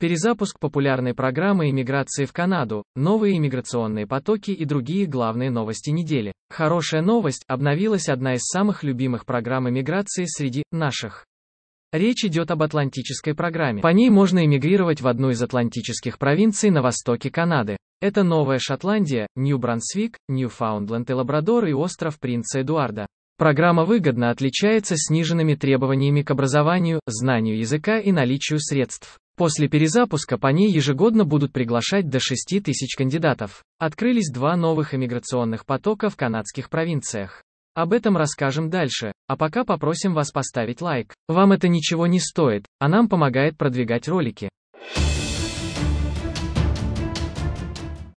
Перезапуск популярной программы иммиграции в Канаду, новые иммиграционные потоки и другие главные новости недели. Хорошая новость, обновилась одна из самых любимых программ иммиграции среди наших. Речь идет об атлантической программе. По ней можно эмигрировать в одну из атлантических провинций на востоке Канады. Это Новая Шотландия, Нью-Брансвик, Ньюфаундленд и Лабрадор и остров Принца Эдуарда. Программа выгодно отличается сниженными требованиями к образованию, знанию языка и наличию средств. После перезапуска по ней ежегодно будут приглашать до 6 тысяч кандидатов. Открылись два новых иммиграционных потока в канадских провинциях. Об этом расскажем дальше, а пока попросим вас поставить лайк. Вам это ничего не стоит, а нам помогает продвигать ролики.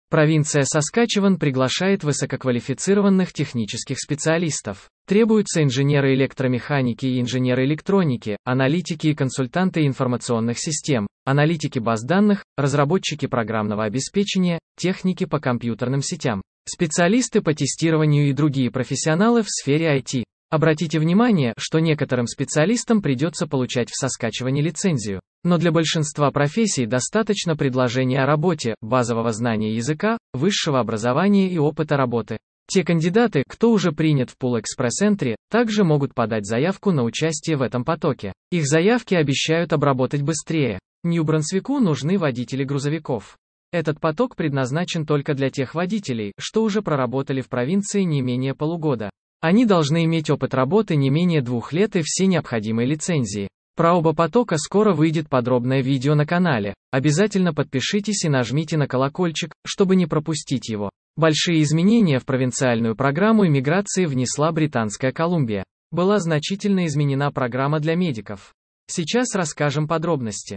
Провинция Саскачеван приглашает высококвалифицированных технических специалистов. Требуются инженеры электромеханики и инженеры электроники, аналитики и консультанты информационных систем, аналитики баз данных, разработчики программного обеспечения, техники по компьютерным сетям, специалисты по тестированию и другие профессионалы в сфере IT. Обратите внимание, что некоторым специалистам придется получать в соскачивании лицензию. Но для большинства профессий достаточно предложения о работе, базового знания языка, высшего образования и опыта работы. Те кандидаты, кто уже принят в пул экспресс-энтри, также могут подать заявку на участие в этом потоке. Их заявки обещают обработать быстрее. Нью-Брансвику нужны водители грузовиков. Этот поток предназначен только для тех водителей, что уже проработали в провинции не менее полугода. Они должны иметь опыт работы не менее двух лет и все необходимые лицензии. Про оба потока скоро выйдет подробное видео на канале. Обязательно подпишитесь и нажмите на колокольчик, чтобы не пропустить его. Большие изменения в провинциальную программу иммиграции внесла Британская Колумбия. Была значительно изменена программа для медиков. Сейчас расскажем подробности.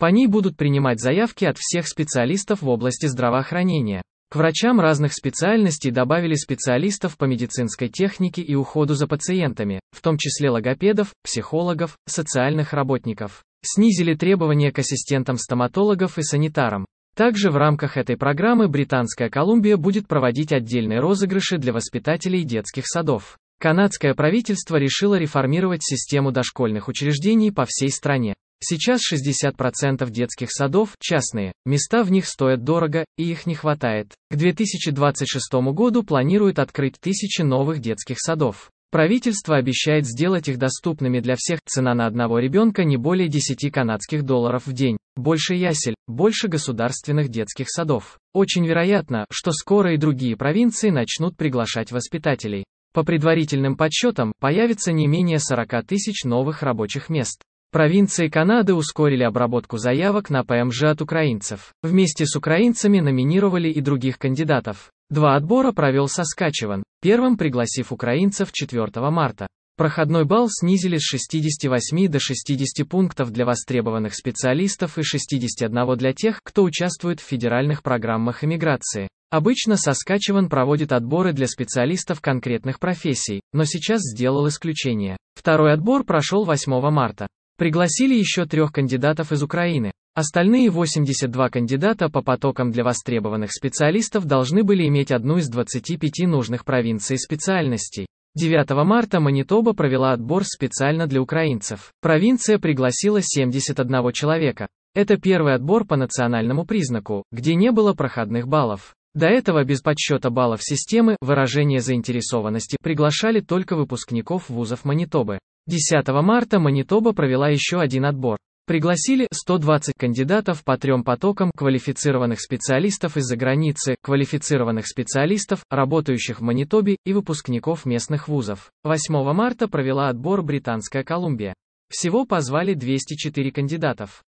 По ней будут принимать заявки от всех специалистов в области здравоохранения. К врачам разных специальностей добавили специалистов по медицинской технике и уходу за пациентами, в том числе логопедов, психологов, социальных работников. Снизили требования к ассистентам стоматологов и санитарам. Также в рамках этой программы Британская Колумбия будет проводить отдельные розыгрыши для воспитателей детских садов. Канадское правительство решило реформировать систему дошкольных учреждений по всей стране. Сейчас 60% детских садов – частные, места в них стоят дорого, и их не хватает. К 2026 году планируют открыть тысячи новых детских садов. Правительство обещает сделать их доступными для всех. Цена на одного ребенка не более 10 канадских долларов в день. Больше ясель, больше государственных детских садов. Очень вероятно, что скоро и другие провинции начнут приглашать воспитателей. По предварительным подсчетам, появится не менее 40 тысяч новых рабочих мест. Провинции Канады ускорили обработку заявок на ПМЖ от украинцев. Вместе с украинцами номинировали и других кандидатов. Два отбора провел Соскачеван, первым пригласив украинцев 4 марта. Проходной балл снизили с 68 до 60 пунктов для востребованных специалистов и 61 для тех, кто участвует в федеральных программах иммиграции. Обычно Соскачеван проводит отборы для специалистов конкретных профессий, но сейчас сделал исключение. Второй отбор прошел 8 марта. Пригласили еще трех кандидатов из Украины. Остальные 82 кандидата по потокам для востребованных специалистов должны были иметь одну из 25 нужных провинций специальностей. 9 марта Манитоба провела отбор специально для украинцев. Провинция пригласила 71 человека. Это первый отбор по национальному признаку, где не было проходных баллов. До этого без подсчета баллов системы выражение заинтересованности приглашали только выпускников вузов Манитобы. 10 марта Манитоба провела еще один отбор. Пригласили 120 кандидатов по трем потокам квалифицированных специалистов из-за границы, квалифицированных специалистов, работающих в Манитобе, и выпускников местных вузов. 8 марта провела отбор Британская Колумбия. Всего позвали 204 кандидатов.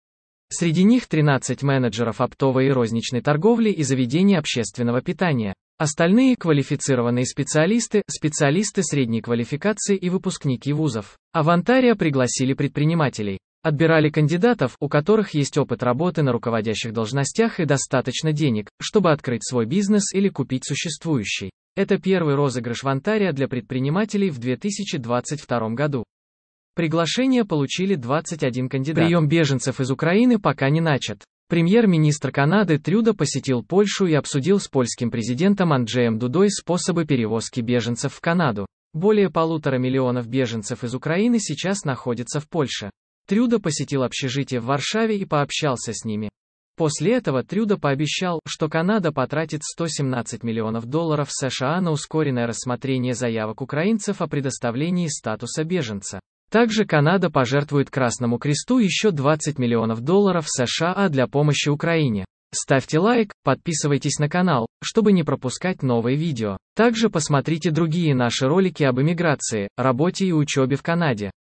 Среди них 13 менеджеров оптовой и розничной торговли и заведений общественного питания. Остальные квалифицированные специалисты, специалисты средней квалификации и выпускники вузов. А в Онтарио пригласили предпринимателей. Отбирали кандидатов, у которых есть опыт работы на руководящих должностях и достаточно денег, чтобы открыть свой бизнес или купить существующий. Это первый розыгрыш в Антария для предпринимателей в 2022 году. Приглашение получили 21 кандидат. Прием беженцев из Украины пока не начат. Премьер-министр Канады Трюдо посетил Польшу и обсудил с польским президентом Анджеем Дудой способы перевозки беженцев в Канаду. Более полутора миллионов беженцев из Украины сейчас находятся в Польше. Трюдо посетил общежитие в Варшаве и пообщался с ними. После этого Трюдо пообещал, что Канада потратит 117 миллионов долларов США на ускоренное рассмотрение заявок украинцев о предоставлении статуса беженца. Также Канада пожертвует Красному Кресту еще 20 миллионов долларов США для помощи Украине. Ставьте лайк, подписывайтесь на канал, чтобы не пропускать новые видео. Также посмотрите другие наши ролики об иммиграции, работе и учебе в Канаде.